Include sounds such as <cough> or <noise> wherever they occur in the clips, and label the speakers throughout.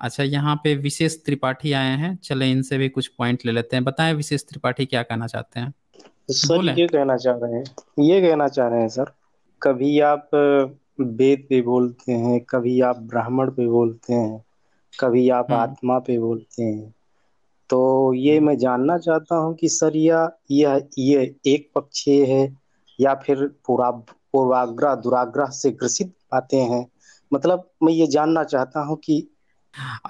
Speaker 1: अच्छा यहाँ पे विशेष त्रिपाठी आए हैं चले इनसे भी कुछ पॉइंट ले लेते हैं बताएं विशेष त्रिपाठी क्या कहना चाहते हैं सर ये कहना चाह रहे
Speaker 2: हैं ये कहना चाह रहे हैं सर कभी आप वेद पे बोलते हैं कभी आप ब्राह्मण पे बोलते हैं कभी आप हम्म। आत्मा पे बोलते हैं तो ये हम्म। मैं जानना चाहता हूँ कि सर या यह ये एक पक्षीय है या फिर पूरा पूर्वाग्रह दुराग्रह से ग्रसित बातें हैं मतलब मैं ये जानना चाहता हूँ कि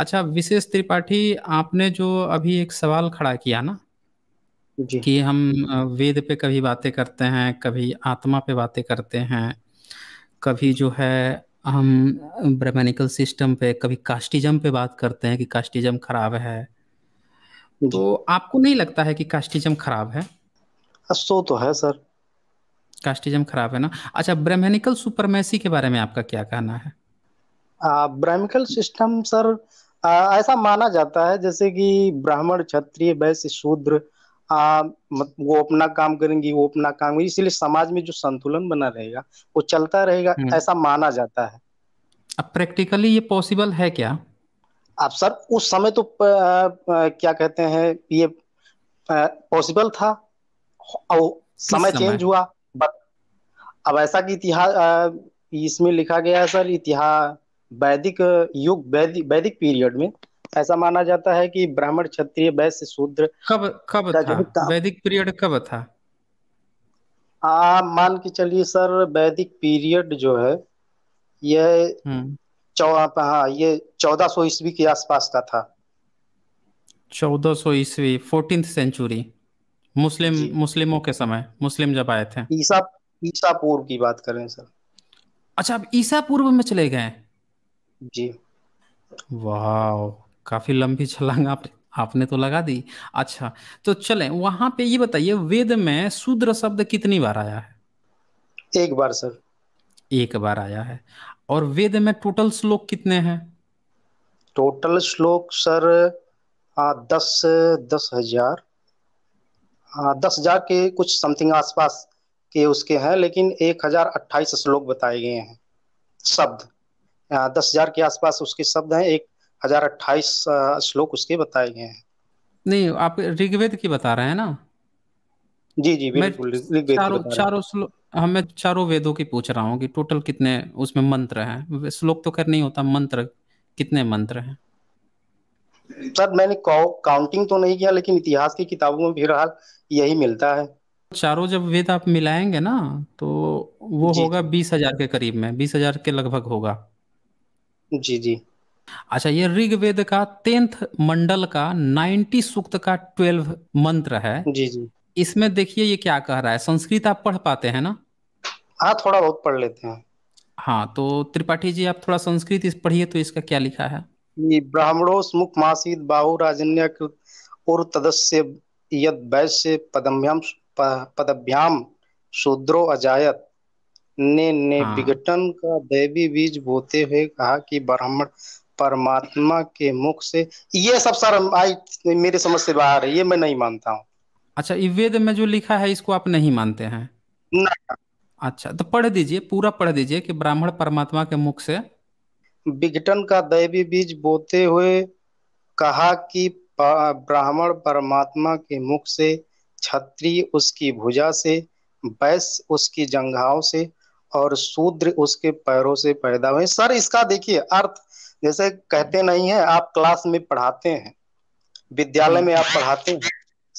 Speaker 1: अच्छा विशेष त्रिपाठी आपने जो अभी एक सवाल खड़ा किया ना जी। कि हम वेद पे कभी बातें करते हैं, कभी आत्मा पे बातें करते हैं, कभी जो है हम ब्राह्मणिकल सिस्टम पे, कभी कास्टिज़्म पे बात करते हैं कि कास्टिज़्म खराब है। तो आपको नहीं लगता है कि कास्टिज़्म खराब है? हाँ, सो तो है सर। कास्टिज़्म खराब है ना? अच्छा ब्राह्मणिकल सुपरमेसी के बारे में आपका क्या कहना है?
Speaker 2: ब्राह्मिकल सिस्टम सर आ, ऐसा माना जाता है जैसे कि ब्राह्मण क्षत्रिय वैश्य शूद्र वो अपना काम करेंगी वो अपना काम करेंगी इसलिए समाज में जो संतुलन बना रहेगा वो चलता रहेगा हम्म। ऐसा माना जाता है
Speaker 1: अब प्रैक्टिकली ये पॉसिबल है क्या
Speaker 2: आप सर उस समय तो प, आ, क्या कहते हैं ये पॉसिबल था और समय, समय चेंज हुआ बट अब ऐसा कि इतिहास इसमें लिखा गया है सर इतिहास वैदिक युग वैदिक पीरियड में ऐसा माना जाता है कि ब्राह्मण क्षत्रिय वैश्य शूद्र कब कब
Speaker 1: था वैदिक पीरियड कब था
Speaker 2: आ, मान के चलिए सर वैदिक पीरियड जो है यह हम्म। हाँ ये चौदह सौ ईस्वी के आसपास का था
Speaker 1: चौदह सौ ईस्वी फोर्टीन सेंचुरी मुस्लिम मुस्लिमों के समय मुस्लिम जब आए थे
Speaker 2: ईसा ईसा पूर्व की बात करें सर
Speaker 1: अच्छा आप ईसा पूर्व में चले गए जी वाह काफी लंबी छलांग आप आपने तो लगा दी अच्छा तो चले वहां पे ये बताइए वेद में शूद्र शब्द कितनी बार आया
Speaker 2: है एक बार सर
Speaker 1: एक बार आया है और वेद में टोटल श्लोक कितने हैं
Speaker 2: टोटल श्लोक सर आ, दस दस हजार आ, दस हजार के कुछ समथिंग आसपास के उसके हैं लेकिन एक हजार अट्ठाईस श्लोक बताए गए हैं शब्द दस हजार के आसपास उसके शब्द हैं एक हजार अट्ठाईस श्लोक उसके बताए गए हैं
Speaker 1: नहीं आप ऋग्वेद की बता रहे हैं ना
Speaker 2: जी जी बिल्कुल ऋग्वेद चारों चारों हम
Speaker 1: हाँ, मैं चारों वेदों की पूछ रहा हूँ कि टोटल कितने उसमें मंत्र हैं श्लोक तो खैर नहीं होता मंत्र कितने मंत्र हैं
Speaker 2: सर मैंने काउंटिंग तो नहीं किया लेकिन इतिहास की किताबों में फिलहाल यही मिलता है
Speaker 1: चारों जब वेद आप मिलाएंगे ना तो वो होगा बीस हजार के करीब में बीस हजार के लगभग होगा जी जी अच्छा ये ऋग्वेद का टेंथ मंडल का नाइन्टी सूक्त का ट्वेल्व मंत्र है जी जी इसमें देखिए ये क्या कह रहा है संस्कृत आप पढ़ पाते हैं ना
Speaker 2: हाँ थोड़ा बहुत पढ़
Speaker 1: लेते हैं हाँ तो त्रिपाठी जी आप थोड़ा संस्कृत इस पढ़िए तो इसका क्या लिखा है
Speaker 2: ये ब्राह्मणोस मुख मासीद बाहु राजन्य और तदस्य यद वैश्य पदम्यम पदभ्याम शूद्रो अजायत ने ने हाँ। विघटन का दैवी बीज बोते हुए कहा कि ब्राह्मण परमात्मा के मुख से ये सब सर आई मेरे समझ से बाहर है ये मैं नहीं मानता हूँ
Speaker 1: अच्छा वेद में जो लिखा है इसको आप नहीं मानते हैं ना अच्छा तो पढ़ दीजिए पूरा पढ़ दीजिए कि ब्राह्मण परमात्मा के मुख से
Speaker 2: विघटन का दैवी बीज बोते हुए कहा कि ब्राह्मण परमात्मा के मुख से छत्री उसकी भुजा से वैश्य उसकी जंघाओं से और शूद्र उसके पैरों से पैदा हुए सर इसका देखिए अर्थ जैसे कहते नहीं है आप क्लास में पढ़ाते हैं विद्यालय में आप पढ़ाते हैं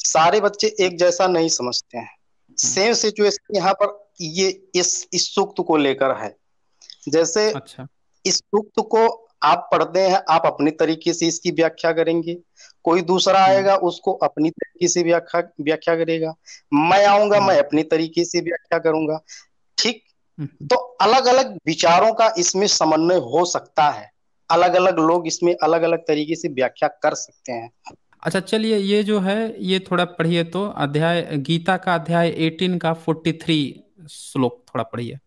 Speaker 2: सारे बच्चे एक जैसा नहीं समझते हैं सेम सिचुएशन यहाँ पर ये इस इस सूक्त को लेकर है जैसे अच्छा। इस सूक्त को आप पढ़ते हैं आप अपने तरीके से इसकी व्याख्या करेंगे कोई दूसरा हम्म। आएगा उसको अपनी तरीके से व्याख्या व्याख्या करेगा मैं आऊंगा मैं हम्म। अपने तरीके से व्याख्या करूंगा ठीक हम्म। तो अलग अलग विचारों का इसमें समन्वय हो सकता है अलग अलग लोग इसमें अलग अलग तरीके से व्याख्या कर सकते हैं
Speaker 1: अच्छा चलिए ये जो है ये थोड़ा पढ़िए तो अध्याय गीता का अध्याय 18 का 43 श्लोक थोड़ा पढ़िए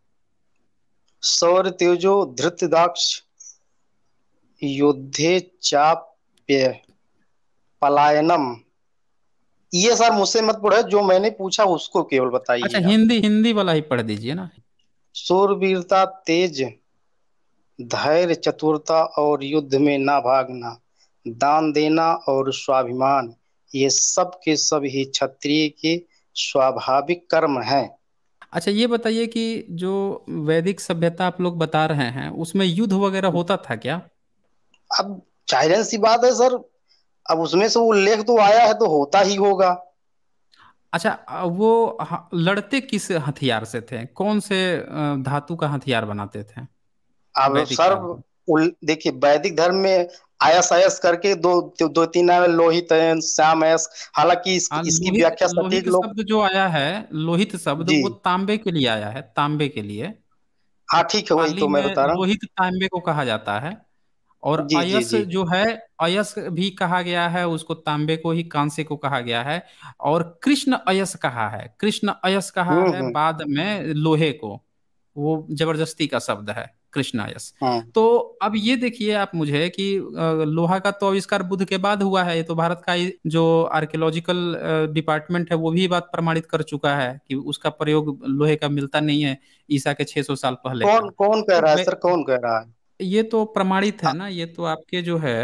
Speaker 2: सौर तेजो धृत दाक्ष युद्धे चाप्य पलायनम ये सर मुझसे मत पढ़ो जो मैंने पूछा उसको केवल बताइए अच्छा
Speaker 1: हिंदी हिंदी वाला ही पढ़ दीजिए ना
Speaker 2: शूरवीरता तेज धैर्य चतुरता और युद्ध में ना भागना दान देना और स्वाभिमान ये सब के सब ही क्षत्रिय के स्वाभाविक कर्म हैं
Speaker 1: अच्छा ये बताइए कि जो वैदिक सभ्यता आप लोग बता रहे हैं उसमें युद्ध वगैरह होता था क्या अब
Speaker 2: चाइलेंस सी बात है सर अब उसमें से उल्लेख तो आया है तो होता ही होगा
Speaker 1: अच्छा वो लड़ते किस हथियार से थे कौन से धातु का हथियार बनाते थे अब वैदिक धर्म
Speaker 2: में देखिए वैदिक धर्म में आयस आयस करके दो दो तीन नाम लोहित श्याम आयस हालांकि इस, हाँ, इसकी लोहित व्याख्या सटीक लोहित
Speaker 1: लोग शब्द जो आया है लोहित शब्द जी वो तांबे के लिए आया है तांबे के लिए
Speaker 2: हाँ ठीक है वही पाली तो मैं में बता रहा हूँ
Speaker 1: लोहित तांबे को कहा जाता है और अयस जो है अयस भी कहा गया है उसको तांबे को ही कांसे को कहा गया है और कृष्ण अयस कहा है कृष्ण अयस कहा हम्म, है हम्म। बाद में लोहे को वो जबरदस्ती का शब्द है कृष्ण अयस हाँ तो अब ये देखिए आप मुझे कि लोहा का तो आविष्कार बुद्ध के बाद हुआ है ये तो भारत का जो आर्कियोलॉजिकल डिपार्टमेंट है वो भी बात प्रमाणित कर चुका है कि उसका प्रयोग लोहे का मिलता नहीं है ईसा के 600 साल पहले कौन कौन कह रहा है तो सर कौन कह रहा है ये तो प्रमाणित है हाँ। ना ये तो आपके जो है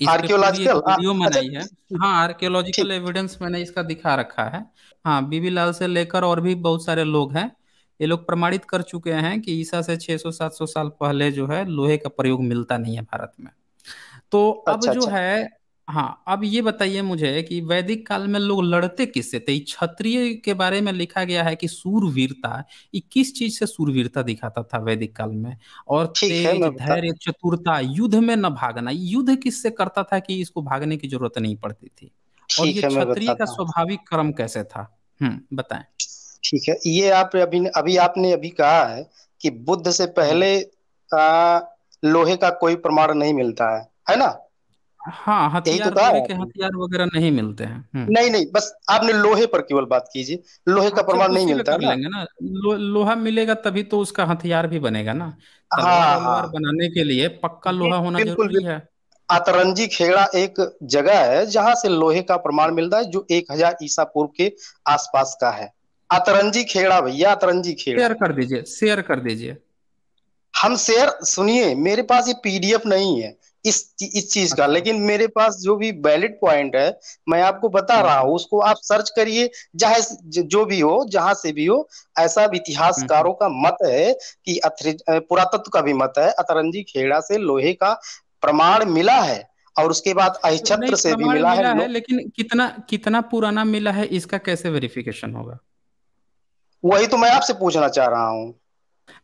Speaker 1: वीडियो हाँ, अच्छा, है अच्छा, अच्छा। हाँ आर्कियोलॉजिकल एविडेंस मैंने इसका दिखा रखा है हाँ बीबी लाल से लेकर और भी बहुत सारे लोग हैं ये लोग प्रमाणित कर चुके हैं कि ईसा से 600-700 साल पहले जो है लोहे का प्रयोग मिलता नहीं है भारत में तो अच्छा, अब जो अच्छा। है हाँ अब ये बताइए मुझे कि वैदिक काल में लोग लड़ते किससे थे तो क्षत्रिय के बारे में लिखा गया है कि सूरवीरता ये किस चीज से सूरवीरता दिखाता था वैदिक काल में और ठीक है तेज मैं बता धैर्य चतुरता युद्ध में न भागना युद्ध किससे करता था कि इसको भागने की जरूरत नहीं पड़ती थी और ये क्षत्रिय का स्वाभाविक क्रम कैसे था हम्म बताए
Speaker 2: ठीक है ये आप अभी अभी आपने अभी कहा है कि बुद्ध से हम्म। पहले आ, लोहे का कोई प्रमाण नहीं मिलता है है ना
Speaker 1: हाँ तो हथियार के हथियार वगैरह नहीं मिलते हैं हम्म। नहीं नहीं बस आपने लोहे पर केवल बात कीजिए लोहे का हाँ, तो प्रमाण नहीं मिलता कर लेंगे ना लो, लोहा मिलेगा तभी तो उसका हथियार भी बनेगा ना तलवार हाँ, हाँ, बनाने के लिए पक्का लोहा होना जरूरी है आतरंजी
Speaker 2: खेड़ा एक जगह है जहां से लोहे का प्रमाण मिलता है जो एक हजार ईसा पूर्व के आसपास का है आतरंजी खेड़ा भैया आतरंजी खेड़ा
Speaker 1: शेयर कर दीजिए शेयर कर दीजिए
Speaker 2: हम शेयर सुनिए मेरे पास ये पीडीएफ नहीं है इस इस चीज का अच्छा। लेकिन मेरे पास जो भी वैलिड पॉइंट है मैं आपको बता हाँ। रहा हूँ उसको आप सर्च करिए चाहे जो भी हो जहां से भी हो ऐसा इतिहासकारों हम्म। का मत है कि पुरातत्व का भी मत है अतरंजी खेड़ा से लोहे का प्रमाण मिला है और उसके बाद अहिछत्र से भी मिला, मिला है, है
Speaker 1: लेकिन कितना कितना पुराना मिला है इसका कैसे वेरिफिकेशन होगा
Speaker 2: वही तो मैं आपसे पूछना चाह रहा हूँ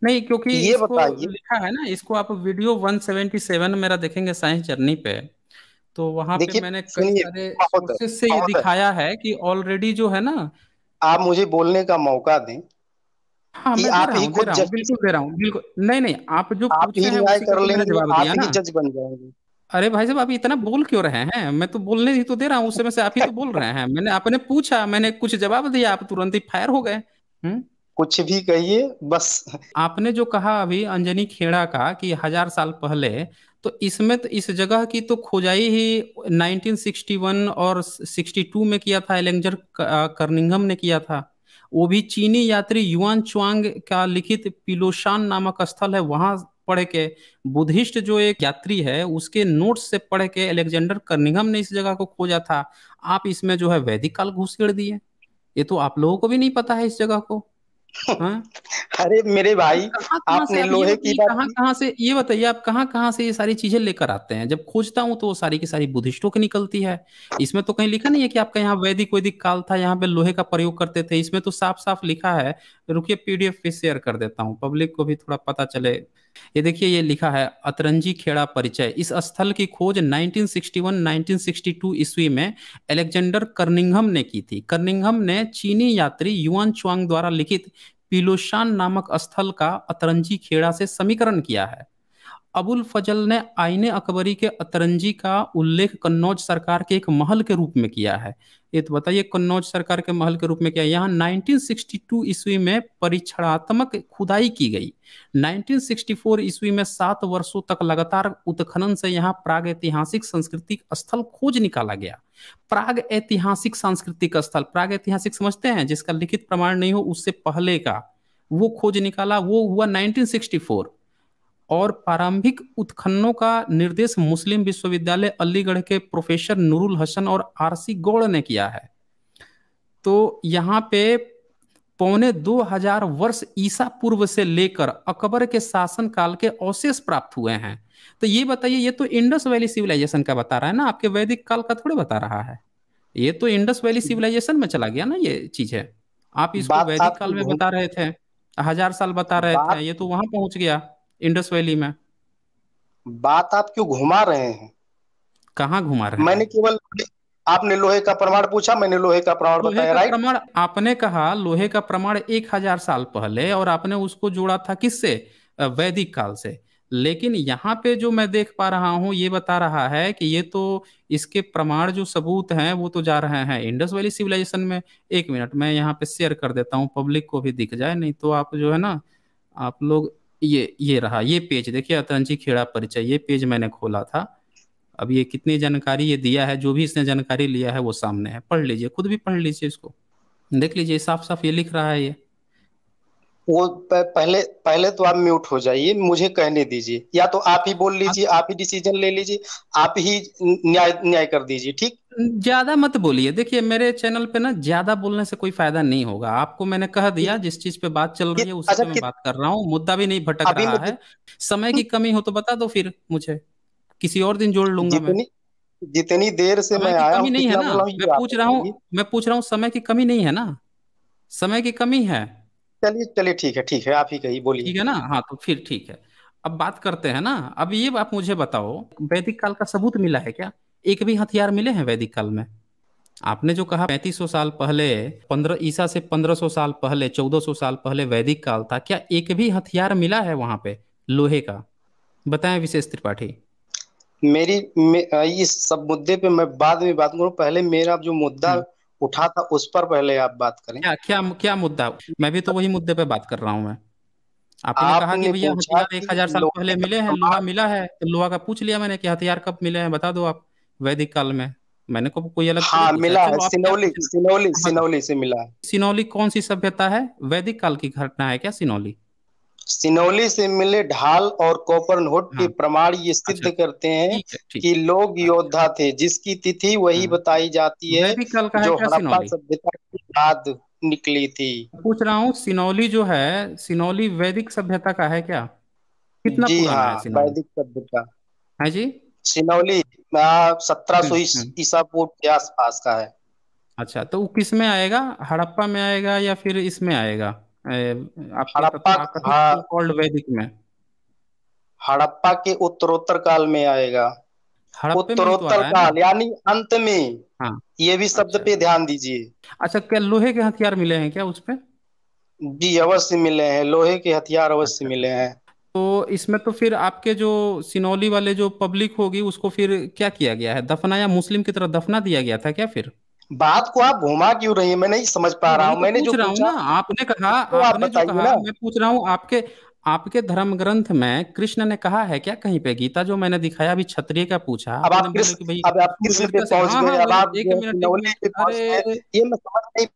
Speaker 2: नहीं
Speaker 1: क्योंकि ये बताइए लिखा है ना इसको आप वीडियो 177 मेरा देखेंगे साइंस जर्नी पे तो वहां पे मैंने कई सारे सोर्सेस से ये दिखाया है कि ऑलरेडी जो है
Speaker 2: ना आप मुझे बोलने का मौका दें
Speaker 1: हाँ, मैं आप ही खुद बिल्कुल दे रहा हूँ बिल्कुल नहीं नहीं आप जो आप पूछ रहे हैं कर लेंगे जवाब दिया ना जज बन जाएंगे अरे भाई साहब आप इतना बोल क्यों रहे हैं मैं तो बोलने ही तो दे रहा हूँ उस समय से आप ही तो बोल रहे हैं मैंने आपने पूछा मैंने कुछ जवाब दिया आप तुरंत ही फायर हो गए हम्म कुछ भी कहिए बस आपने जो कहा अभी अंजनी खेड़ा का कि हजार साल पहले तो इसमें तो इस जगह की तो खोजाई ही 1961 और 62 में किया था एलेंजर कर्निंगम ने किया था वो भी चीनी यात्री युआन चुआंग का लिखित पिलोशान नामक स्थल है वहां पढ़ के बुद्धिस्ट जो एक यात्री है उसके नोट्स से पढ़ के एलेक्जेंडर कर्निंगम ने इस जगह को खोजा था आप इसमें जो है वैदिक काल घुसेड़ दिए ये तो आप लोगों को भी नहीं पता है इस जगह को हाँ? अरे मेरे भाई कहां
Speaker 2: आपने आप लोहे की
Speaker 1: बात कहां कहां से ये बताइए आप कहां कहां से ये सारी चीजें लेकर आते हैं जब खोजता हूं तो वो सारी की सारी बुद्धिस्टों की निकलती है इसमें तो कहीं लिखा नहीं है कि आपका यहाँ वैदिक वैदिक काल था यहाँ पे लोहे का प्रयोग करते थे इसमें तो साफ साफ लिखा है रुकिए पीडीएफ पे शेयर कर देता हूँ पब्लिक को भी थोड़ा पता चले ये देखिए ये लिखा है अतरंजी खेड़ा परिचय इस स्थल की खोज 1961-1962 ईस्वी में एलेक्जेंडर कर्निंगम ने की थी कर्निंघम ने चीनी यात्री युआन चुआंग द्वारा लिखित पिलोशान नामक स्थल का अतरंजी खेड़ा से समीकरण किया है अबुल फजल ने आईने अकबरी के अतरंजी का उल्लेख कन्नौज सरकार के एक महल के रूप में किया है ये तो बताइए कन्नौज सरकार के महल के रूप में किया यहाँ 1962 ईस्वी में परीक्षणात्मक खुदाई की गई 1964 ईस्वी में सात वर्षों तक लगातार उत्खनन से यहाँ प्राग ऐतिहासिक सांस्कृतिक स्थल खोज निकाला गया प्राग ऐतिहासिक सांस्कृतिक स्थल प्राग ऐतिहासिक समझते हैं जिसका लिखित प्रमाण नहीं हो उससे पहले का वो खोज निकाला वो हुआ नाइनटीन और प्रारंभिक उत्खननों का निर्देश मुस्लिम विश्वविद्यालय अलीगढ़ के प्रोफेसर नूरुल हसन और आरसी गौड़ ने किया है तो यहाँ पे पौने 2000 वर्ष ईसा पूर्व से लेकर अकबर के शासन काल के अवशेष प्राप्त हुए हैं तो ये बताइए ये तो इंडस वैली सिविलाइजेशन का बता रहा है ना आपके वैदिक काल का थोड़े बता रहा है ये तो इंडस वैली सिविलाइजेशन में चला गया ना ये चीज है आप इसको वैदिक काल में बता रहे थे हजार साल बता रहे थे ये तो वहां पहुंच गया इंडस वैली में बात आप क्यों घुमा रहे हैं कहाँ घुमा रहे हैं मैंने
Speaker 2: केवल आपने लोहे का प्रमाण पूछा मैंने लोहे का प्रमाण लोहे बताया का
Speaker 1: प्रमाण आपने कहा लोहे का प्रमाण एक हजार साल पहले और आपने उसको जोड़ा था किससे वैदिक काल से लेकिन यहाँ पे जो मैं देख पा रहा हूँ ये बता रहा है कि ये तो इसके प्रमाण जो सबूत हैं वो तो जा रहे हैं इंडस वैली सिविलाइजेशन में एक मिनट मैं यहाँ पे शेयर कर देता हूँ पब्लिक को भी दिख जाए नहीं तो आप जो है ना आप लोग ये ये रहा ये पेज देखिए अतरंजी खेड़ा परिचय ये पेज मैंने खोला था अब ये कितनी जानकारी ये दिया है जो भी इसने जानकारी लिया है वो सामने है पढ़ लीजिए खुद भी पढ़ लीजिए इसको देख लीजिए साफ साफ ये लिख रहा है ये
Speaker 2: वो पहले पहले तो आप म्यूट हो जाइए मुझे कहने दीजिए या तो आप ही बोल लीजिए हाँ। आप ही डिसीजन ले लीजिए आप ही
Speaker 1: न्याय न्याय कर दीजिए ठीक ज्यादा मत बोलिए देखिए मेरे चैनल पे ना ज्यादा बोलने से कोई फायदा नहीं होगा आपको मैंने कह दिया जिस चीज पे बात चल रही है उसी अच्छा पे मैं बात कर रहा हूँ मुद्दा भी नहीं भटक रहा है समय की हम्म। कमी हो तो बता दो फिर मुझे किसी और दिन जोड़ लूंगा मैं
Speaker 2: जितनी देर से मैं आया कमी नहीं है ना मैं पूछ रहा हूँ
Speaker 1: मैं पूछ रहा हूँ समय की कमी नहीं है ना समय की कमी है चलिए चलिए ठीक है ठीक है आप ही कही बोलिए ठीक है ना हाँ तो फिर ठीक है अब बात करते हैं ना अब ये आप मुझे बताओ वैदिक काल का सबूत मिला है क्या एक भी हथियार मिले हैं वैदिक काल में आपने जो कहा 3500 साल पहले पंद्रह ईसा से पंद्रह सौ साल पहले चौदह सौ साल पहले वैदिक काल था क्या एक भी हथियार मिला है वहां पे लोहे का बताएं विशेष त्रिपाठी
Speaker 2: मेरी मे, इस सब मुद्दे पे मैं बाद में बात करूं पहले मेरा जो मुद्दा हम्म। उठा था उस पर पहले आप
Speaker 1: बात करें क्या क्या क्या मुद्दा मैं भी तो वही मुद्दे पे बात कर रहा हूं मैं आपने, आपने कहा कि भैया हथियार एक हजार साल पहले मिले हैं लोहा मिला है तो लोहा का पूछ लिया मैंने कि हथियार कब मिले हैं बता दो आप वैदिक काल में मैंने को कोई अलग हाँ, मिला अच्छा, है
Speaker 2: सिनौली सिनौली सिनौली से मिला है
Speaker 1: सिनौली कौन सी सभ्यता है वैदिक काल की घटना है क्या सिनौली सिनौली से
Speaker 2: मिले ढाल और कॉपरनोट हाँ, के प्रमाण ये अच्छा। सिद्ध अच्छा, करते हैं कि लोग हाँ। योद्धा थे जिसकी तिथि वही हाँ। बताई जाती है काल का जो हड़प्पा सभ्यता के बाद निकली थी
Speaker 1: पूछ रहा हूँ सिनौली जो है सिनौली वैदिक सभ्यता का है क्या कितना
Speaker 2: जी हाँ वैदिक सभ्यता है हाँ जी सिनौली सत्रह सौ हम्म। ईसा पूर्व के आसपास का है
Speaker 1: अच्छा तो वो किस में आएगा हड़प्पा में आएगा या फिर इसमें आएगा हड़प्पा ओल्ड तो हाँ। वैदिक में
Speaker 2: हड़प्पा के उत्तरोत्तर काल में आएगा
Speaker 1: तो उत्तरोत्तर काल
Speaker 2: यानी अंत में हाँ, ये भी शब्द अच्छा, पे ध्यान दीजिए
Speaker 1: अच्छा क्या लोहे के हथियार मिले हैं क्या उसपे जी अवश्य मिले हैं लोहे के हथियार
Speaker 2: अवश्य अच्छा। मिले हैं
Speaker 1: तो इसमें तो फिर आपके जो सिनौली वाले जो पब्लिक होगी उसको फिर क्या किया गया है दफना या मुस्लिम की तरह दफना दिया गया था क्या फिर बात को आप घुमा क्यों रही है मैं नहीं समझ पा रहा हूँ मैंने तो जो रहा हूँ ना आपने तो कहा तो आपने आप जो कहा मैं पूछ रहा हूँ आपके आपके धर्म ग्रंथ में कृष्ण ने कहा है क्या कहीं पे गीता जो मैंने दिखाया अभी क्षत्रिय का पूछा अब आप कृष्ण
Speaker 2: अब आप किस पे पहुंच हाँ, गए हाँ, अब आप एक मिनट अरे ये मैं समझ नहीं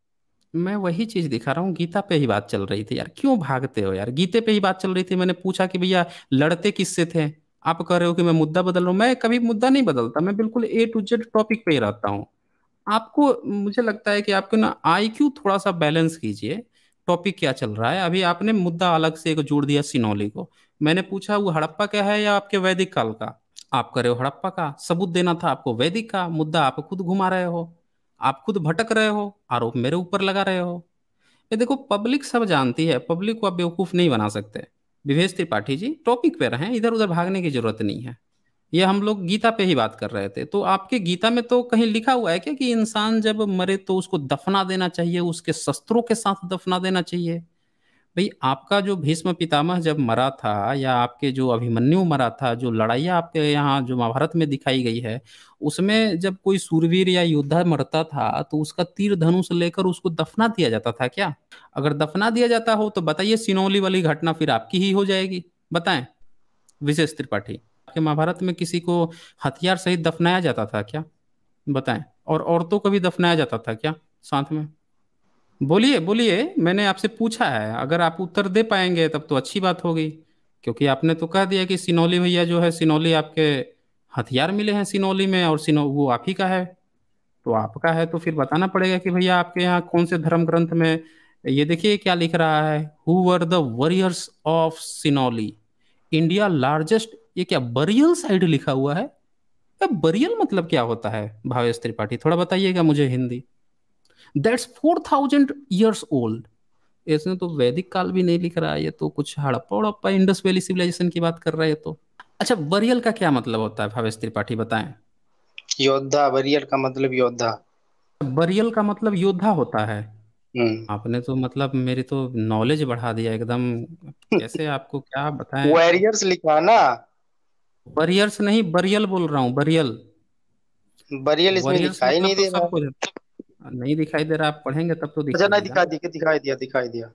Speaker 1: मैं वही चीज दिखा रहा हूँ गीता पे ही बात चल रही थी यार क्यों भागते हो यार गीते पे ही बात चल रही थी मैंने पूछा कि भैया लड़ते किससे थे आप कह रहे हो कि मैं मुद्दा बदल रहा हूँ मैं कभी मुद्दा नहीं बदलता मैं बिल्कुल ए टू जेड टॉपिक पे ही रहता हूँ आपको मुझे लगता है कि आपको ना आई क्यू थोड़ा सा बैलेंस कीजिए टॉपिक क्या चल रहा है अभी आपने मुद्दा अलग से एक जोड़ दिया सिनोली को मैंने पूछा वो हड़प्पा का है या आपके वैदिक काल का आप करे हो हड़प्पा का सबूत देना था आपको वैदिक का मुद्दा आप खुद घुमा रहे हो आप खुद भटक रहे हो आरोप मेरे ऊपर लगा रहे हो ये देखो पब्लिक सब जानती है पब्लिक को आप बेवकूफ़ नहीं बना सकते विवेश त्रिपाठी जी टॉपिक पे रहें इधर उधर भागने की जरूरत नहीं है ये हम लोग गीता पे ही बात कर रहे थे तो आपके गीता में तो कहीं लिखा हुआ है क्या कि इंसान जब मरे तो उसको दफना देना चाहिए उसके शस्त्रों के साथ दफना देना चाहिए भाई आपका जो भीष्म पितामह जब मरा था या आपके जो अभिमन्यु मरा था जो लड़ाइया आपके यहाँ जो महाभारत में दिखाई गई है उसमें जब कोई सूरवीर या योद्धा मरता था तो उसका तीर धनुष लेकर उसको दफना दिया जाता था क्या अगर दफना दिया जाता हो तो बताइए सिनौली वाली घटना फिर आपकी ही हो जाएगी बताएं विशेष त्रिपाठी आपके महाभारत में किसी को हथियार सहित दफनाया जाता था क्या बताएं और औरतों को भी दफनाया जाता था क्या साथ में बोलिए बोलिए मैंने आपसे पूछा है अगर आप उत्तर दे पाएंगे तब तो अच्छी बात होगी क्योंकि आपने तो कह दिया कि सिनौली भैया जो है सिनौली आपके हथियार मिले हैं सिनौली में और सिनो वो आप ही का है तो आपका है तो फिर बताना पड़ेगा कि भैया आपके यहाँ कौन से धर्म ग्रंथ में ये देखिए क्या लिख रहा है who were the warriors of Sinauli India largest ये क्या बरियल साइड लिखा हुआ है बरियल मतलब क्या होता है भावेश त्रिपाठी थोड़ा बताइएगा मुझे Hindi that's four thousand years old इसने तो वैदिक काल भी नहीं लिख रहा है ये तो कुछ हड़प्पा उड़प्पा इंडस वैली सिविलाइजेशन की बात कर रहा है तो अच्छा बरियल का क्या मतलब होता है भावेश त्रिपाठी बताएं
Speaker 2: योद्धा बरियल का मतलब योद्धा
Speaker 1: बरियल का मतलब योद्धा होता है हम्म। आपने तो मतलब मेरी तो नॉलेज बढ़ा दिया एकदम कैसे
Speaker 2: <laughs> आपको क्या बताएं वॉरियर्स
Speaker 1: लिखा ना वॉरियर्स नहीं बरियल बोल रहा हूँ बरियल बरियल इसमें लिखा ही मतलब नहीं तो दे रहा नहीं दिखाई दे रहा आप पढ़ेंगे तब तो अच्छा, दिखाई अच्छा
Speaker 2: दिखाई दिखा देगा दिखा दिखाई दिया दिखाई दिया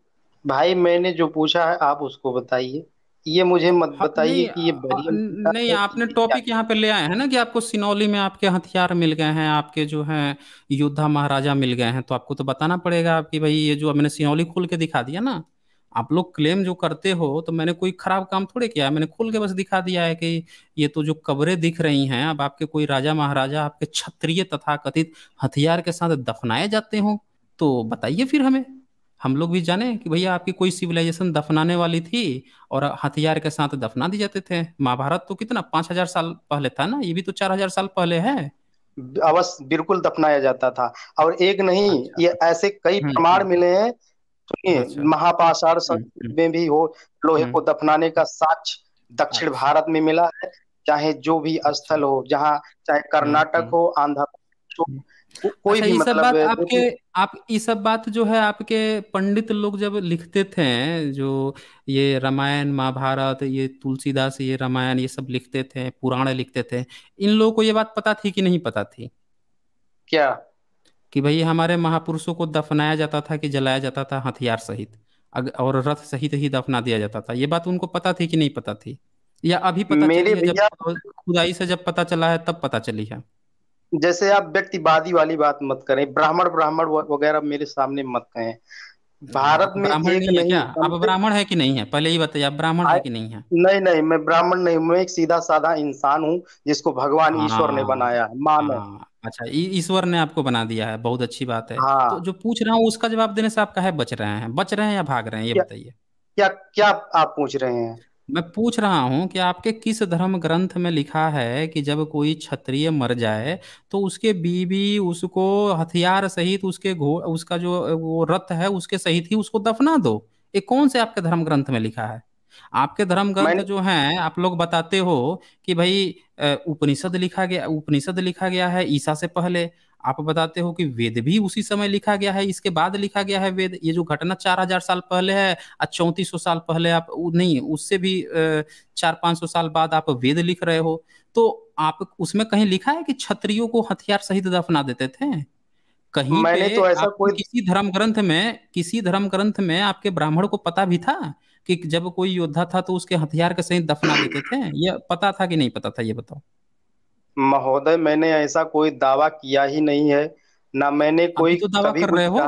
Speaker 2: भाई मैंने जो पूछा है आप उसको बताइए ये मुझे मत हाँ, बताइए नहीं कि ये आ,
Speaker 1: नहीं है आपने टॉपिक यहाँ पे ले आए हैं ना कि आपको सिनौली में आपके हथियार मिल गए हैं आपके जो है योद्धा महाराजा मिल गए हैं तो आपको तो बताना पड़ेगा आपकी भाई ये जो मैंने सिनौली खोल के दिखा दिया ना आप लोग क्लेम जो करते हो तो मैंने कोई खराब काम थोड़े किया है मैंने खोल के बस दिखा दिया है कि ये तो जो कब्रें दिख रही हैं अब आपके कोई राजा महाराजा आपके क्षत्रिय तथा कथित हथियार के साथ दफनाए जाते हो तो बताइए फिर हमें हम लोग भी जाने कि भैया आपकी कोई सिविलाइजेशन दफनाने वाली थी और हथियार के साथ दफना दी जाते थे महाभारत तो कितना पांच हजार साल पहले था ना ये भी तो चार हजार साल पहले है
Speaker 2: अवश्य बिल्कुल दफनाया जाता था और एक नहीं अच्छा। ये ऐसे कई हम्म, प्रमाण हम्म। मिले हैं सुनिए अच्छा। महापाषाण हम्म, हम्म। में भी हो लोहे को हम्म। दफनाने का साक्ष दक्षिण अच्छा। भारत में मिला है चाहे जो भी अच्छा। स्थल हो जहाँ चाहे कर्नाटक हो आंध्र प्रदेश हो कोई अच्छा, भी ये सब मतलब बात आपके
Speaker 1: आप ये सब बात जो है आपके पंडित लोग जब लिखते थे जो ये रामायण महाभारत ये तुलसीदास ये रामायण ये सब लिखते थे पुराण लिखते थे इन लोगों को ये बात पता थी कि नहीं पता थी क्या कि भाई हमारे महापुरुषों को दफनाया जाता था कि जलाया जाता था हथियार सहित और रथ सहित ही दफना दिया जाता था ये बात उनको पता थी कि नहीं पता थी या अभी पता मेरे चली है जब खुदाई से जब पता चला है तब पता चली है
Speaker 2: जैसे आप व्यक्तिवादी वाली बात मत करें ब्राह्मण ब्राह्मण वगैरह मेरे सामने मत
Speaker 1: कहें भारत में एक नहीं क्या आप तो- ब्राह्मण है कि नहीं है पहले ही बताइए आप ब्राह्मण है कि नहीं है
Speaker 2: नहीं नहीं मैं ब्राह्मण नहीं मैं एक सीधा साधा इंसान हूँ जिसको भगवान हाँ। ईश्वर ने बनाया है मानव हाँ,
Speaker 1: अच्छा ईश्वर ने आपको बना दिया है बहुत अच्छी बात है हाँ तो जो पूछ रहा हूँ उसका जवाब देने से आप कहे बच रहे हैं बच रहे हैं या भाग रहे हैं ये बताइए
Speaker 2: क्या क्या आप पूछ रहे हैं
Speaker 1: मैं पूछ रहा हूं कि आपके किस धर्म ग्रंथ में लिखा है कि जब कोई क्षत्रिय मर जाए तो उसके बीवी उसको हथियार सहित उसके घो उसका जो वो रथ है उसके सहित ही उसको दफना दो ये कौन से आपके धर्म ग्रंथ में लिखा है आपके धर्म ग्रंथ जो हैं आप लोग बताते हो कि भाई उपनिषद लिखा गया उपनिषद लिखा गया है ईसा से पहले आप बताते हो कि वेद भी उसी समय लिखा गया है इसके बाद लिखा गया है वेद ये जो घटना चार हजार साल पहले है और चौंतीस सौ साल पहले आप नहीं उससे भी चार पांच सौ साल बाद आप वेद लिख रहे हो तो आप उसमें कहीं लिखा है कि क्षत्रियो को हथियार सहित दफना देते थे कहीं मैंने तो ऐसा कोई किसी धर्म ग्रंथ में किसी धर्म ग्रंथ में आपके ब्राह्मण को पता भी था कि जब कोई योद्धा था तो उसके हथियार के सहित दफना देते थे यह पता था कि नहीं पता था ये बताओ
Speaker 2: महोदय मैंने ऐसा कोई दावा किया ही नहीं है ना मैंने कोई तो कर रहे हो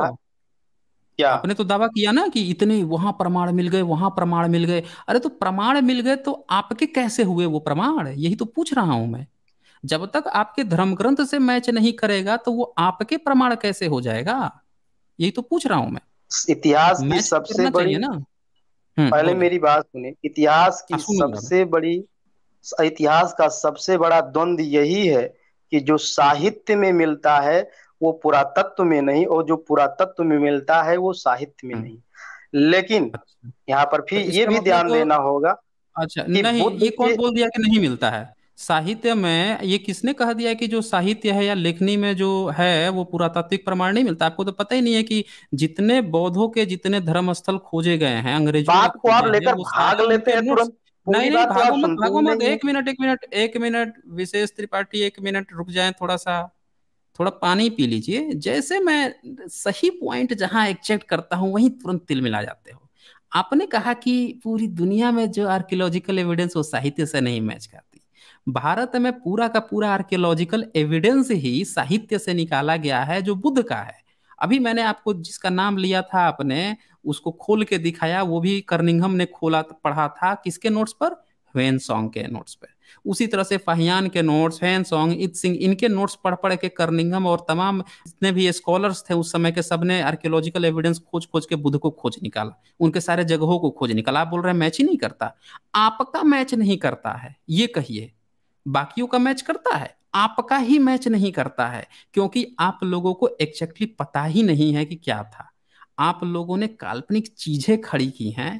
Speaker 1: क्या आपने तो दावा किया ना कि इतने वहां प्रमाण मिल गए वहां प्रमाण मिल गए अरे तो प्रमाण मिल गए तो आपके कैसे हुए वो प्रमाण यही तो पूछ रहा हूं मैं जब तक आपके धर्म ग्रंथ से मैच नहीं करेगा तो वो आपके प्रमाण कैसे हो जाएगा यही तो पूछ रहा हूं मैं
Speaker 2: इतिहास की तो सबसे बड़ी ना हम्म, पहले मेरी बात सुने इतिहास की सबसे बड़ी इतिहास का सबसे बड़ा द्वंद्व यही है कि जो साहित्य में मिलता है वो पुरातत्व में नहीं और जो पुरातत्व में मिलता है वो साहित्य में हम्म। नहीं लेकिन अच्छा। यहाँ पर फिर तो ये भी ध्यान मतलब देना होगा
Speaker 1: अच्छा नहीं ये कौन बोल दिया कि नहीं मिलता है साहित्य में ये किसने कह दिया कि जो साहित्य है या लेखनी में जो है वो पुरातात्विक प्रमाण नहीं मिलता आपको तो पता ही नहीं है कि जितने बौद्धों के जितने धर्म स्थल खोजे गए हैं अंग्रेजों बात को आप लेकर भाग लेते हैं तुरंत तो नहीं नहीं तो भागो मत भागो मत एक मिनट एक मिनट एक मिनट विशेष त्रिपाठी एक मिनट रुक जाए थोड़ा सा थोड़ा पानी पी लीजिए जैसे मैं सही पॉइंट जहां एक्सेप्ट करता हूँ वहीं तुरंत तिल मिला जाते हो आपने कहा कि पूरी दुनिया में जो आर्कियोलॉजिकल एविडेंस वो साहित्य से नहीं मैच करती भारत में पूरा का पूरा आर्कियोलॉजिकल एविडेंस ही साहित्य से निकाला गया है जो बुद्ध का है अभी मैंने आपको जिसका नाम लिया था आपने उसको खोल के दिखाया वो भी कर्निंगम ने खोला पढ़ा था किसके नोट्स पर वेन सॉन्ग के नोट्स पर उसी तरह से फाहियान के नोट्स हैन सॉन्ग इत सिंह इनके नोट्स पढ़ पढ़ के कर्निंगम और तमाम जितने भी स्कॉलर्स थे उस समय के सब ने आर्कियोलॉजिकल एविडेंस खोज खोज के बुद्ध को खोज निकाला उनके सारे जगहों को खोज निकाला आप बोल रहे हैं मैच ही नहीं करता आपका मैच नहीं करता है ये कहिए बाकियों का मैच करता है आपका ही मैच नहीं करता है क्योंकि आप लोगों को एक्जैक्टली पता ही नहीं है कि क्या था आप लोगों ने काल्पनिक चीजें खड़ी की हैं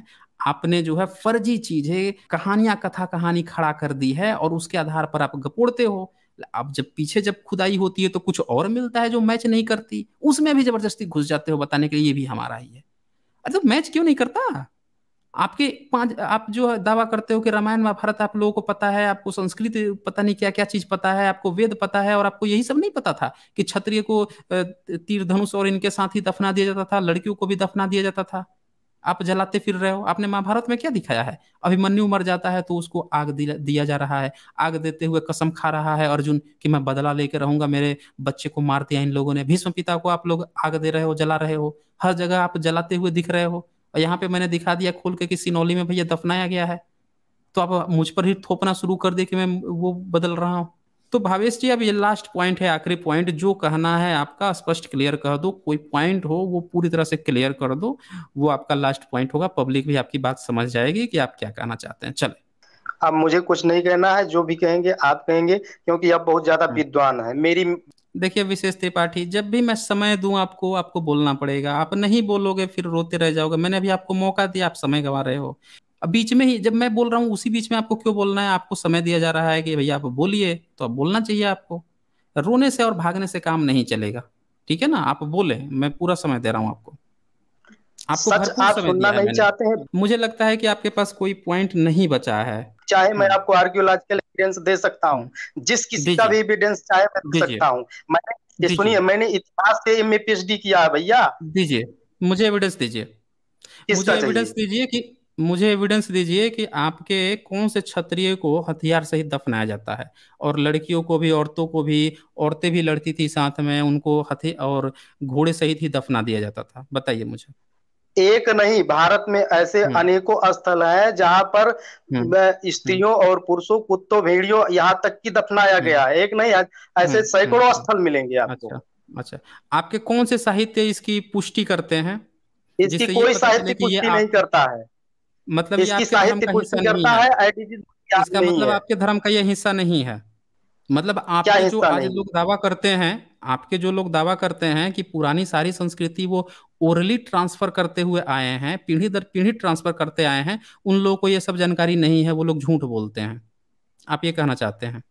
Speaker 1: आपने जो है फर्जी चीजें कहानियां कथा कहानी खड़ा कर दी है और उसके आधार पर आप गपोड़ते हो अब जब पीछे जब खुदाई होती है तो कुछ और मिलता है जो मैच नहीं करती उसमें भी जबरदस्ती घुस जाते हो बताने के लिए ये भी हमारा ही है अरे तो मैच क्यों नहीं करता आपके पांच आप जो दावा करते हो कि रामायण महाभारत आप लोगों को पता है आपको संस्कृत पता नहीं क्या क्या चीज पता है आपको वेद पता है और आपको यही सब नहीं पता था कि क्षत्रिय को तीर धनुष और इनके साथ ही दफना दिया जाता था लड़कियों को भी दफना दिया जाता था आप जलाते फिर रहे हो आपने महाभारत में क्या दिखाया है अभिमन्यु मर जाता है तो उसको आग दिया जा रहा है आग देते हुए कसम खा रहा है अर्जुन कि मैं बदला लेकर रहूंगा मेरे बच्चे को मार दिया इन लोगों ने भीष्म पिता को आप लोग आग दे रहे हो जला रहे हो हर जगह आप जलाते हुए दिख रहे हो और यहाँ पे मैंने दिखा दिया खोल के कि सिनौली में भैया दफनाया गया है तो आप मुझ पर ही थोपना शुरू कर दे कि मैं वो बदल रहा हूँ तो भावेश जी अब ये लास्ट पॉइंट है आखिरी पॉइंट जो कहना है आपका स्पष्ट क्लियर कर दो कोई पॉइंट हो वो पूरी तरह से क्लियर कर दो वो आपका लास्ट पॉइंट होगा पब्लिक भी आपकी बात समझ जाएगी कि आप क्या कहना चाहते हैं चले
Speaker 2: अब मुझे कुछ नहीं कहना है जो भी कहेंगे आप कहेंगे क्योंकि आप बहुत ज्यादा हाँ। विद्वान
Speaker 1: है मेरी देखिए विशेष त्रिपाठी जब भी मैं समय दू आपको आपको बोलना पड़ेगा आप नहीं बोलोगे फिर रोते रह जाओगे मैंने अभी आपको मौका दिया आप समय गंवा रहे हो अब बीच में ही जब मैं बोल रहा हूँ उसी बीच में आपको क्यों बोलना है आपको समय दिया जा रहा है कि भैया आप बोलिए तो आप बोलना चाहिए आपको रोने से और भागने से काम नहीं चलेगा ठीक है ना आप बोले मैं पूरा समय दे रहा हूँ आपको आपको सच आप सुनना नहीं चाहते हैं मुझे लगता है कि आपके पास कोई पॉइंट नहीं बचा है
Speaker 2: चाहे मैं हाँ। आपको आर्कियोलॉजिकल एविडेंस दे सकता हूँ जिस किसी का भी एविडेंस चाहे मैं दे सकता हूँ मैंने सुनिए मैंने इतिहास से M A P H D किया है भैया
Speaker 1: दीजिए मुझे एविडेंस दीजिए मुझे एविडेंस दीजिए कि मुझे एविडेंस दीजिए कि आपके कौन से क्षत्रिय को हथियार सहित दफनाया जाता है और लड़कियों को भी औरतों को भी औरतें भी लड़ती थी साथ में उनको हथि और घोड़े सहित ही दफना दिया जाता था बताइए मुझे
Speaker 2: एक नहीं भारत में ऐसे हम्म। अनेकों स्थल है जहां पर हम्म। स्त्रियों हम्म। और पुरुषों कुत्तों भेड़ियों यहाँ तक की दफनाया गया है एक नहीं ऐसे सैकड़ों
Speaker 1: स्थल मिलेंगे आपको अच्छा अच्छा आपके कौन से साहित्य इसकी पुष्टि करते हैं इसकी कोई साहित्य पुष्टि नहीं करता है मतलब इसकी साहित्य पुष्टि करता है
Speaker 2: इसका मतलब आपके
Speaker 1: धर्म का यह हिस्सा नहीं है मतलब आप जो आज लोग दावा करते हैं आपके जो लोग दावा करते हैं कि पुरानी सारी संस्कृति वो ओरली ट्रांसफर करते हुए आए हैं पीढ़ी दर पीढ़ी ट्रांसफर करते आए हैं उन लोगों को ये सब जानकारी नहीं है वो लोग झूठ बोलते हैं आप ये कहना चाहते हैं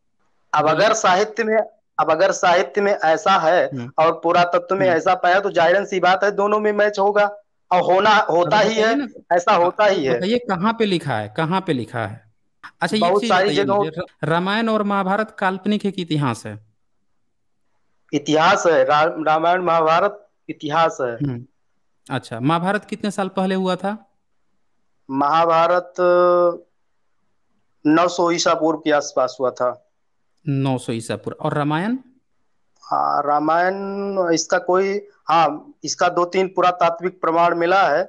Speaker 2: अब अगर साहित्य में अब अगर साहित्य में ऐसा है हम्म। और पुरातत्व में हम्म। ऐसा पाया तो जायरन सी बात है दोनों में मैच होगा और होना होता ही है ऐसा होता ही है
Speaker 1: ये कहाँ पे लिखा है कहाँ पे लिखा है अच्छा ये रामायण और महाभारत काल्पनिक एक इतिहास है
Speaker 2: इतिहास है रा, रामायण महाभारत इतिहास है
Speaker 1: हम्म। अच्छा महाभारत कितने साल पहले हुआ था
Speaker 2: महाभारत नौ सौ ईसा पूर्व के आसपास हुआ था
Speaker 1: नौ सौ ईसा पूर्व और रामायण
Speaker 2: हाँ, रामायण इसका कोई हाँ इसका दो तीन पुरातात्विक प्रमाण मिला है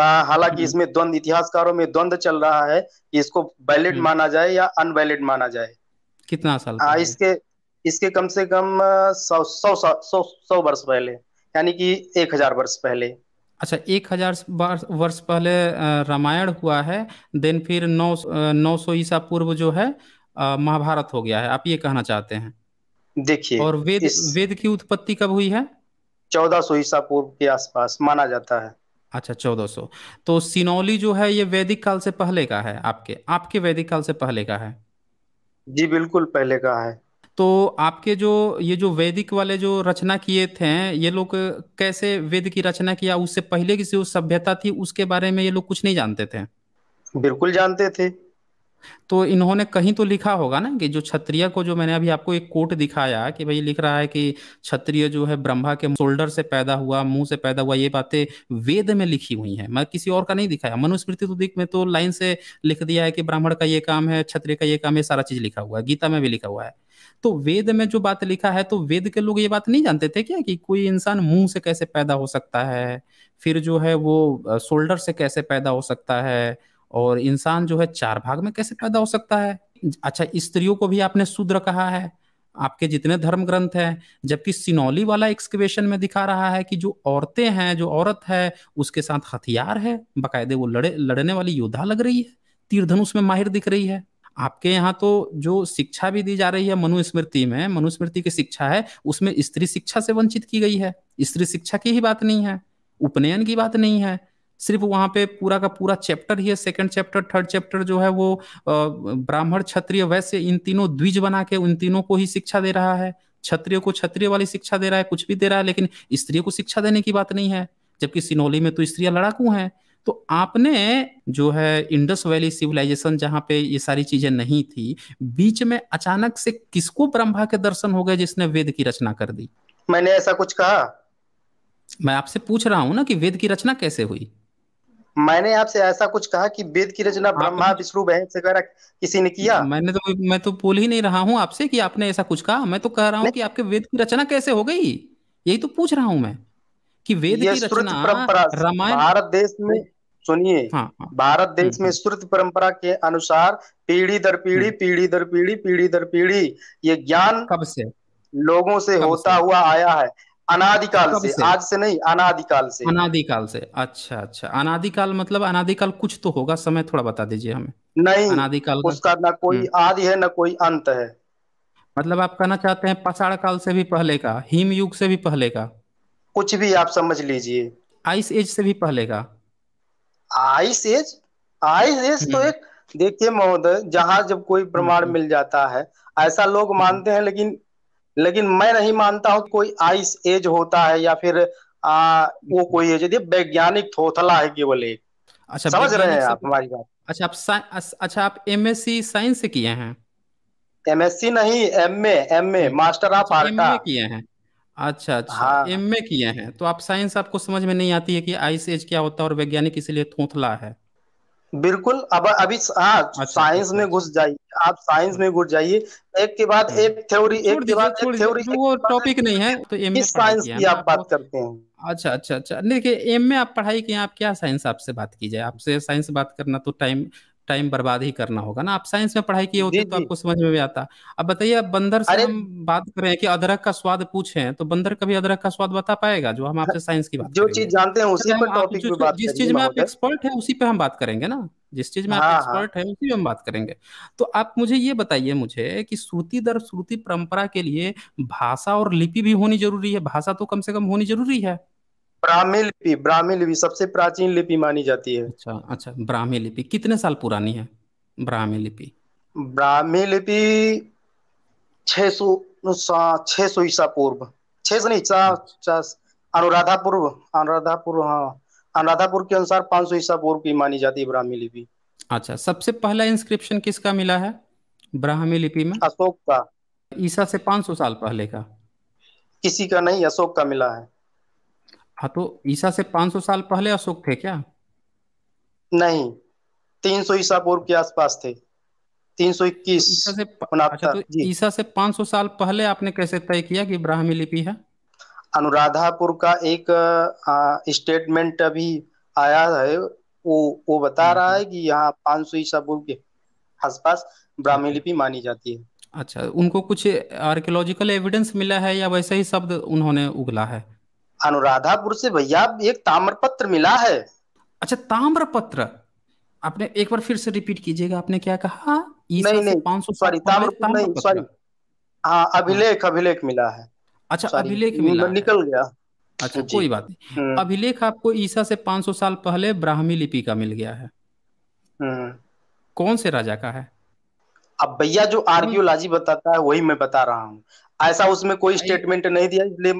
Speaker 2: हालांकि हम्म। इसमें द्वंद इतिहासकारों में द्वंद चल रहा है कि इसको वैलिड हम्म। माना जाए या अनवैलिड माना जाए
Speaker 1: कितना साल हाँ
Speaker 2: इसके इसके कम से कम सौ सौ सौ सौ वर्ष पहले यानी कि एक हजार वर्ष पहले
Speaker 1: अच्छा एक हजार वर्ष पहले रामायण हुआ है देन फिर नौ नौ सौ ईसा पूर्व जो है महाभारत हो गया है आप ये कहना चाहते हैं देखिए और वेद इस... वेद की उत्पत्ति कब हुई है
Speaker 2: चौदह सौ ईसा पूर्व के आसपास माना जाता
Speaker 1: है अच्छा चौदह सौ तो सिनौली जो है ये वैदिक काल से पहले का है आपके आपके वैदिक काल से पहले का है
Speaker 2: जी बिल्कुल पहले का है
Speaker 1: तो आपके जो ये जो वैदिक वाले जो रचना किए थे ये लोग कैसे वेद की रचना किया उससे पहले की जो सभ्यता थी उसके बारे में ये लोग कुछ नहीं जानते थे
Speaker 2: बिल्कुल जानते थे
Speaker 1: तो इन्होंने कहीं तो लिखा होगा ना कि जो क्षत्रिय को जो मैंने अभी आपको एक कोट दिखाया कि भाई लिख रहा है कि क्षत्रिय जो है ब्रह्मा के शोल्डर से पैदा हुआ मुंह से पैदा हुआ ये बातें वेद में लिखी हुई हैं मैं किसी और का नहीं दिखाया मनुस्मृति तो दिख में तो लाइन से लिख दिया है कि ब्राह्मण का ये काम है क्षत्रिय का ये काम है सारा चीज लिखा हुआ है गीता में भी लिखा हुआ है तो वेद में जो बात लिखा है तो वेद के लोग ये बात नहीं जानते थे क्या कि कोई इंसान मुंह से कैसे पैदा हो सकता है फिर जो है वो शोल्डर से कैसे पैदा हो सकता है और इंसान जो है चार भाग में कैसे पैदा हो सकता है अच्छा स्त्रियों को भी आपने शूद्र कहा है आपके जितने धर्म ग्रंथ हैं जबकि सिनौली वाला एक्सकेवेशन में दिखा रहा है कि जो औरतें हैं जो औरत है उसके साथ हथियार है बाकायदे वो लड़े लड़ने वाली योद्धा लग रही है तीर धनुष में माहिर दिख रही है आपके यहाँ तो जो शिक्षा भी दी जा रही है मनुस्मृति में मनुस्मृति की शिक्षा है उसमें स्त्री शिक्षा से वंचित की गई है स्त्री शिक्षा की ही बात नहीं है उपनयन की बात नहीं है सिर्फ वहां पे पूरा का पूरा चैप्टर ही है सेकंड चैप्टर थर्ड चैप्टर जो है वो ब्राह्मण क्षत्रिय वैसे इन तीनों द्विज बना के उन तीनों को ही शिक्षा दे रहा है क्षत्रियो को क्षत्रिय वाली शिक्षा दे रहा है कुछ भी दे रहा है लेकिन स्त्रियों को शिक्षा देने की बात नहीं है जबकि सिनोली में तो स्त्रियां लड़ाकू हैं तो आपने जो है इंडस वैली सिविलाइजेशन जहाँ पे ये सारी चीजें नहीं थी बीच में अचानक से किसको ब्रह्मा के दर्शन हो गए जिसने वेद की रचना कर दी
Speaker 2: मैंने ऐसा कुछ कहा
Speaker 1: मैं आपसे पूछ रहा हूँ ना कि वेद की रचना कैसे हुई
Speaker 2: मैंने आपसे ऐसा कुछ कहा कि वेद की रचना ब्रह्मा विष्णु बहन वगैरह
Speaker 1: किसी ने किया मैंने तो मैं तो बोल ही नहीं रहा हूँ आपसे कि आपने ऐसा कुछ कहा मैं तो कह रहा हूँ कि आपके वेद की रचना कैसे हो गई यही तो पूछ रहा हूँ मैं कि वेद की रचना रामायण भारत
Speaker 2: देश में सुनिए हाँ, हाँ, भारत देश हाँ। में श्रुति परंपरा के अनुसार पीढ़ी दर पीढ़ी हाँ। पीढ़ी दर पीढ़ी पीढ़ी दर पीढ़ी ये ज्ञान कब से लोगों से होता से? हुआ आया है अनादिकाल से, से आज से नहीं अनादिकाल से
Speaker 1: अनादिकाल से अच्छा अच्छा अनादिकाल मतलब अनादिकाल कुछ तो होगा समय थोड़ा बता दीजिए हमें नहीं अनादिकाल उसका ना कोई
Speaker 2: हाँ। आदि है ना कोई अंत है
Speaker 1: मतलब आप कहना चाहते हैं पाषाण काल से भी पहले का हिम युग से भी पहले का
Speaker 2: कुछ भी आप समझ लीजिए आइस एज
Speaker 1: से भी पहले का
Speaker 2: आइस एज आइस एज तो हम्म। एक देखिए महोदय जहां जब कोई प्रमाण हम्म। मिल जाता है ऐसा लोग मानते हैं लेकिन लेकिन मैं नहीं मानता हूं कोई आइस एज होता है या फिर आ, वो कोई एज वैज्ञानिक थोथला है केवल एक अच्छा समझ रहे हैं आप हमारी बात
Speaker 1: अच्छा आप अच्छा आप एमएससी साइंस से किए हैं एमएससी नहीं MA MA master of art किए हैं अच्छा अच्छा हाँ ए किए हैं तो आप साइंस आपको समझ में नहीं आती है कि आइस एज क्या होता है और वैज्ञानिक इसीलिए थोथला है
Speaker 2: बिल्कुल अब अभी हाँ अच्छा, अच्छा साइंस अच्छा में अच्छा घुस जाइए आप साइंस में घुस जाइए एक के बाद हम्म। एक थ्योरी एक के बाद एक थ्योरी जो एक वो टॉपिक नहीं है तो एमए किस पढ़ाई साइंस किया है की ना आप बात
Speaker 1: आपको करते हैं अच्छा अच्छा अच्छा देखिए एम में आप पढ़ाई किए आप क्या साइंस आपसे बात की जाए आपसे साइंस बात करना तो टाइम टाइम बर्बाद ही करना होगा ना आप साइंस में पढ़ाई किए होते तो आपको समझ में भी आता अब बताइए अब बंदर से हम बात करें कि अदरक का स्वाद पूछे तो बंदर कभी अदरक का स्वाद बता पाएगा जो हम हाँ, आपसे साइंस की बात जो चीज जानते हैं उसी अच्छा, पर टॉपिक पे बात जिस चीज में आप एक्सपर्ट है उसी पे हम बात करेंगे ना जिस चीज में आप एक्सपर्ट हाँ, हाँ। है उसी में हम बात करेंगे तो आप मुझे ये बताइए मुझे कि श्रुति दर श्रुति परंपरा के लिए भाषा और लिपि भी होनी जरूरी है भाषा तो कम से कम होनी जरूरी है ब्राह्मी लिपि ब्राह्मी लिपि सबसे प्राचीन लिपि मानी जाती है अच्छा अच्छा ब्राह्मी लिपि कितने साल पुरानी है ब्राह्मी लिपि
Speaker 2: ब्राह्मी लिपि छह सौ छः सौ ईसा पूर्व छः सौ नहीं चार अनुराधा पूर्व अनुराधा पूर्व हाँ अनुराधापुर के अनुसार पांच सौ ईसा पूर्व की मानी जाती है ब्राह्मी लिपि
Speaker 1: अच्छा सबसे पहला इंस्क्रिप्शन किसका मिला है ब्राह्मी लिपि में अशोक का ईसा से 500 साल पहले का
Speaker 2: किसी का नहीं अशोक का मिला है
Speaker 1: हाँ तो ईसा से 500 साल पहले अशोक थे क्या
Speaker 2: नहीं तीन सौ ईसा पूर्व के आसपास थे
Speaker 1: तीन सौ तो इक्कीस ईसा से अच्छा तो ईसा से 500 साल पहले आपने कैसे तय किया कि ब्राह्मी लिपि है
Speaker 2: अनुराधापुर का एक स्टेटमेंट अभी आया है वो वो बता हाँ, रहा हाँ। है कि यहाँ पांच सौ ईसा पूर्व के आसपास ब्राह्मी लिपि मानी जाती है
Speaker 1: अच्छा उनको कुछ आर्कियोलॉजिकल एविडेंस मिला है या वैसे ही शब्द उन्होंने उगला है
Speaker 2: अनुराधापुर से भैया एक ताम्र पत्र मिला है
Speaker 1: अच्छा ताम्र पत्र आपने एक बार फिर से रिपीट कीजिएगा आपने क्या कहा नहीं नहीं पांच सौ सॉरी ताम्रपत्र नहीं सॉरी
Speaker 2: हाँ अभिलेख अभिलेख मिला
Speaker 1: है अच्छा अभिलेख मिला
Speaker 2: निकल गया अच्छा कोई बात
Speaker 1: नहीं हम्म। अभिलेख आपको ईसा से 500 साल पहले ब्राह्मी लिपि का मिल गया है हम्म। कौन से राजा का है
Speaker 2: अब भैया जो आर्कियोलॉजी बताता है वही मैं बता रहा हूँ ऐसा उसमें कोई स्टेटमेंट नहीं दिया इसलिए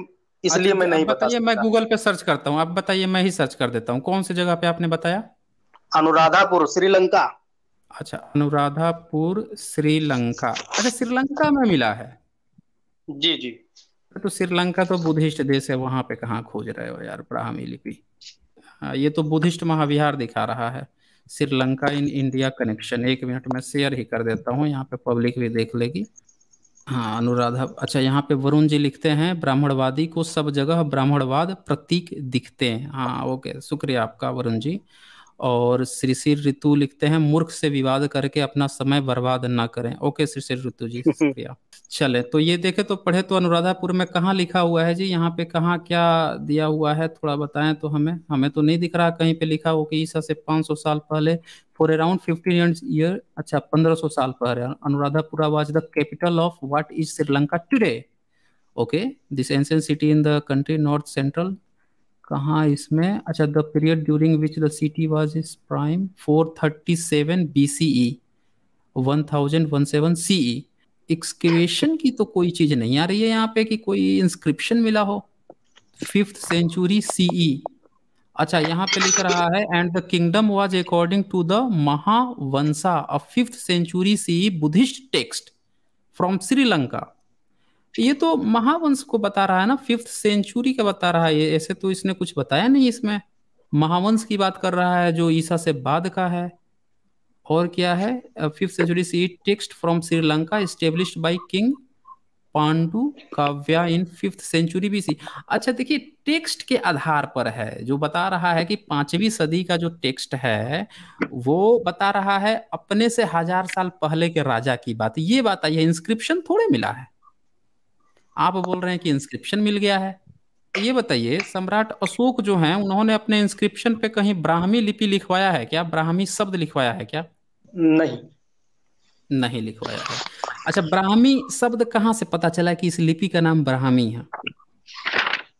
Speaker 2: इसलिए अच्छा, मैं नहीं बताइए मैं
Speaker 1: गूगल पे सर्च करता हूँ आप बताइए मैं ही सर्च कर देता हूँ कौन सी जगह पे आपने बताया
Speaker 2: अनुराधापुर श्रीलंका
Speaker 1: अच्छा अनुराधापुर श्रीलंका अच्छा श्रीलंका में मिला है जी जी तो श्रीलंका तो बुद्धिस्ट देश है वहां पे कहाँ खोज रहे हो यार ब्राह्मी लिपि हाँ, ये तो बुद्धिस्ट महाविहार दिखा रहा है श्रीलंका इन इंडिया कनेक्शन एक मिनट में शेयर ही कर देता हूँ यहाँ पे पब्लिक भी देख लेगी हाँ अनुराधा अच्छा यहाँ पे वरुण जी लिखते हैं ब्राह्मणवादी को सब जगह ब्राह्मणवाद प्रतीक दिखते हैं हाँ ओके शुक्रिया आपका वरुण जी और श्रीशिर ऋतु लिखते हैं मूर्ख से विवाद करके अपना समय बर्बाद ना करें ओके श्रीशिर ऋतु जी <laughs> शुक्रिया चले तो ये देखे तो पढ़े तो अनुराधापुर में कहाँ लिखा हुआ है जी यहाँ पे कहा क्या दिया हुआ है थोड़ा बताएं तो हमें हमें तो नहीं दिख रहा कहीं पे लिखा हो कि ईसा से 500 साल पहले फॉर अराउंड फिफ्टीन ईयर अच्छा 1500 साल पहले Anuradhapura was the capital of what is Sri Lanka today okay this ancient city in the country north central कहाँ इसमें अच्छा the period during which the city was is prime 437 BCE 1017 CE excavation की तो कोई चीज नहीं आ रही है यहाँ पे कि कोई इंस्क्रिप्शन मिला हो फिफ्थ सेंचुरी सीई अच्छा यहाँ पे लिख रहा है and the kingdom was according to the Mahavamsa a fifth century CE Buddhist text from Sri Lanka तो ये तो महावंश को बता रहा है ना फिफ्थ सेंचुरी का बता रहा है ऐसे तो इसने कुछ बताया नहीं इसमें महावंश की बात कर रहा है जो ईसा से बाद का है और क्या है fifth century C text from Sri Lanka established by king Pandukabhaya in fifth century B C अच्छा देखिए टेक्स्ट के आधार पर है जो बता रहा है कि पांचवी सदी का जो टेक्स्ट है वो बता रहा है अपने से हजार साल पहले के राजा की बात ये बात आई है इंस्क्रिप्शन थोड़े मिला है आप बोल रहे हैं कि इंस्क्रिप्शन मिल गया है तो ये बताइए सम्राट अशोक जो हैं उन्होंने अपने इंस्क्रिप्शन पे कहीं ब्राह्मी लिपि लिखवाया है क्या ब्राह्मी शब्द लिखवाया है क्या नहीं नहीं लिखवाया है अच्छा ब्राह्मी शब्द कहाँ से पता चला कि इस लिपि का नाम ब्राह्मी है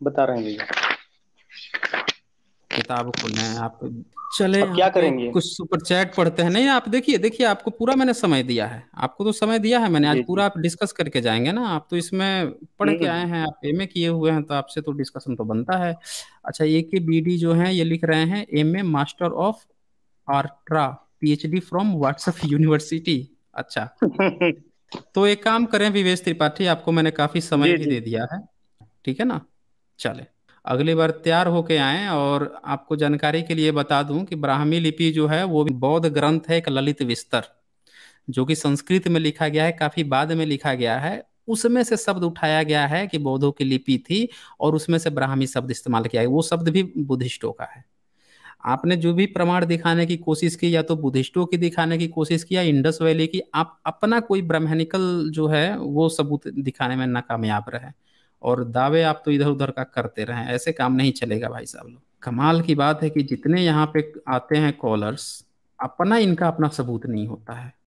Speaker 1: बता रहे हैं भैया किताब खोलना है आप चले अब क्या करेंगे कुछ सुपर चैट पढ़ते हैं नहीं आप देखिए देखिए आपको पूरा मैंने समय दिया है आपको तो समय दिया है मैंने आज पूरा आप डिस्कस करके जाएंगे ना आप तो इसमें पढ़ के हम्म। आए हैं आप एम किए हुए हैं तो आपसे तो डिस्कशन तो बनता है अच्छा ये के बी जो है ये लिख रहे हैं M A master of arts PhD from WhatsApp university अच्छा <laughs> तो एक काम करें विवेश त्रिपाठी आपको मैंने काफी समय भी दे दिया है ठीक है ना चले अगली बार तैयार होके आए और आपको जानकारी के लिए बता दूं कि ब्राह्मी लिपि जो है वो बौद्ध ग्रंथ है एक ललित विस्तर जो कि संस्कृत में लिखा गया है काफी बाद में लिखा गया है उसमें से शब्द उठाया गया है कि बौद्धों की लिपि थी और उसमें से ब्राह्मी शब्द इस्तेमाल किया गया वो शब्द भी बुद्धिस्टों का है आपने जो भी प्रमाण दिखाने की कोशिश की या तो बुद्धिस्टों की दिखाने की कोशिश की या इंडस वैली की आप अपना कोई ब्राह्मणिकल जो है वो सबूत दिखाने में नाकामयाब रहे और दावे आप तो इधर उधर का करते रहें ऐसे काम नहीं चलेगा भाई साहब लोग कमाल की बात है कि जितने यहाँ पे आते हैं कॉलर्स अपना इनका अपना सबूत नहीं होता है